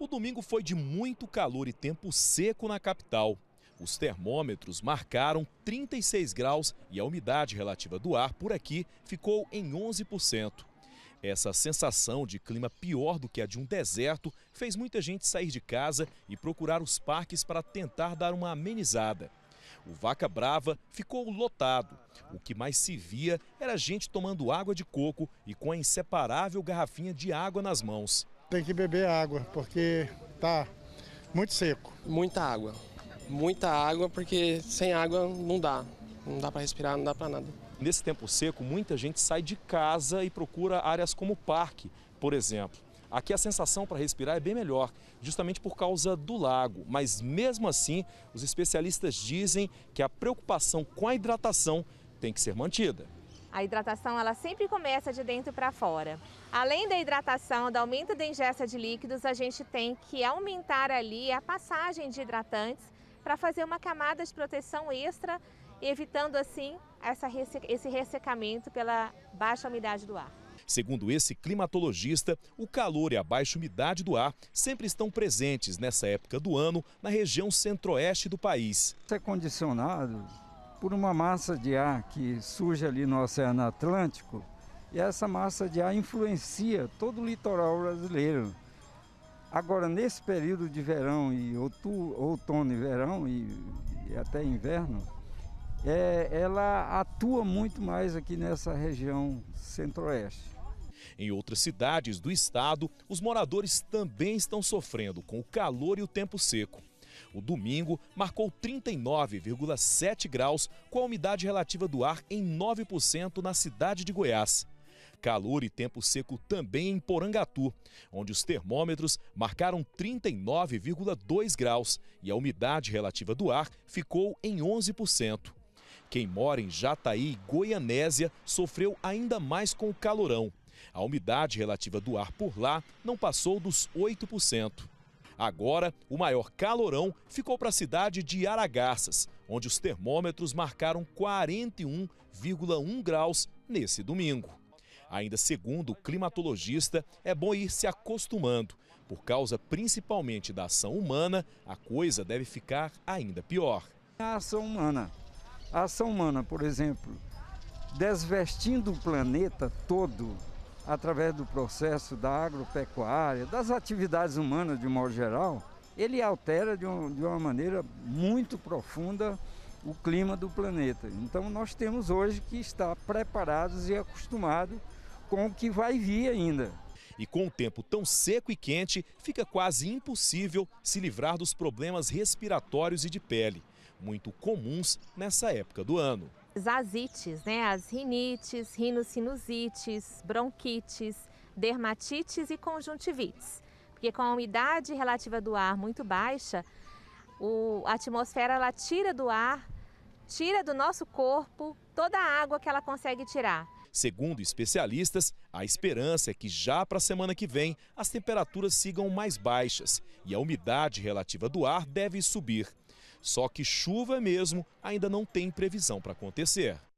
O domingo foi de muito calor e tempo seco na capital. Os termômetros marcaram 36 graus e a umidade relativa do ar por aqui ficou em 11%. Essa sensação de clima pior do que a de um deserto fez muita gente sair de casa e procurar os parques para tentar dar uma amenizada. O Vaca Brava ficou lotado. O que mais se via era gente tomando água de coco e com a inseparável garrafinha de água nas mãos. Tem que beber água, porque tá muito seco. Muita água. Muita água, porque sem água não dá. Não dá para respirar, não dá para nada. Nesse tempo seco, muita gente sai de casa e procura áreas como o parque, por exemplo. Aqui a sensação para respirar é bem melhor, justamente por causa do lago. Mas mesmo assim, os especialistas dizem que a preocupação com a hidratação tem que ser mantida. A hidratação ela sempre começa de dentro para fora. Além da hidratação, do aumento da ingesta de líquidos, a gente tem que aumentar ali a passagem de hidratantes para fazer uma camada de proteção extra, evitando assim essa, esse ressecamento pela baixa umidade do ar. Segundo esse climatologista, o calor e a baixa umidade do ar sempre estão presentes nessa época do ano na região centro-oeste do país. Isso é condicionado por uma massa de ar que surge ali no Oceano Atlântico, e essa massa de ar influencia todo o litoral brasileiro. Agora, nesse período de verão e outono e verão e, e até inverno, é, ela atua muito mais aqui nessa região centro-oeste. Em outras cidades do estado, os moradores também estão sofrendo com o calor e o tempo seco. O domingo marcou 39,7 graus, com a umidade relativa do ar em 9% na cidade de Goiás. Calor e tempo seco também em Porangatu, onde os termômetros marcaram 39,2 graus e a umidade relativa do ar ficou em 11%. Quem mora em Jataí, Goianésia, sofreu ainda mais com o calorão. A umidade relativa do ar por lá não passou dos 8%. Agora, o maior calorão ficou para a cidade de Aragaças, onde os termômetros marcaram 41,1 graus nesse domingo. Ainda segundo o climatologista, é bom ir se acostumando. Por causa principalmente da ação humana, a coisa deve ficar ainda pior. A ação humana, a ação humana, por exemplo, desvestindo o planeta todo através do processo da agropecuária, das atividades humanas de um modo geral, ele altera de, um, de uma maneira muito profunda o clima do planeta. Então nós temos hoje que estar preparados e acostumados com o que vai vir ainda. E com o tempo tão seco e quente, fica quase impossível se livrar dos problemas respiratórios e de pele, muito comuns nessa época do ano azites, né? As rinites, rinocinusites, bronquites, dermatites e conjuntivites. Porque com a umidade relativa do ar muito baixa, o, a atmosfera ela tira do ar, tira do nosso corpo toda a água que ela consegue tirar. Segundo especialistas, a esperança é que já para a semana que vem as temperaturas sigam mais baixas e a umidade relativa do ar deve subir. Só que chuva mesmo ainda não tem previsão para acontecer.